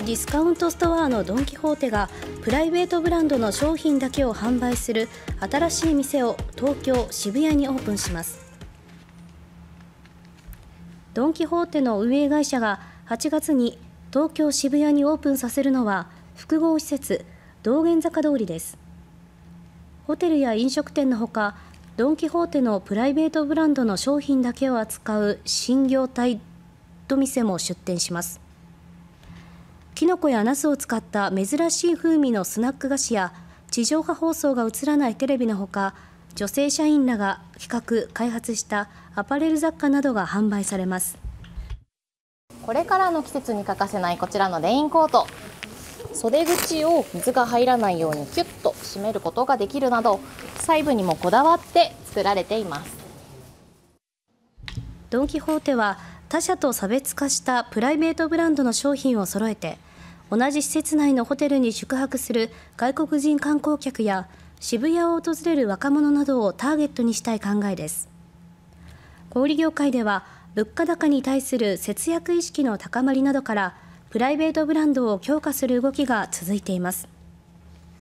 ディスカウントストアのドン・キホーテがプライベートブランドの商品だけを販売する新しい店を東京・渋谷にオープンしますドン・キホーテの運営会社が8月に東京・渋谷にオープンさせるのは複合施設道玄坂通りですホテルや飲食店のほかドン・キホーテのプライベートブランドの商品だけを扱う新業態と店も出店しますきのこやナスを使った珍しい風味のスナック菓子や地上波放送が映らないテレビのほか女性社員らが企画・開発したアパレル雑貨などが販売されますこれからの季節に欠かせないこちらのレインコート袖口を水が入らないようにキュッと締めることができるなど細部にもこだわって作られていますドン・キホーテは他社と差別化したプライベートブランドの商品を揃えて同じ施設内のホテルに宿泊する外国人観光客や渋谷を訪れる若者などをターゲットにしたい考えです小売業界では物価高に対する節約意識の高まりなどからプライベートブランドを強化する動きが続いています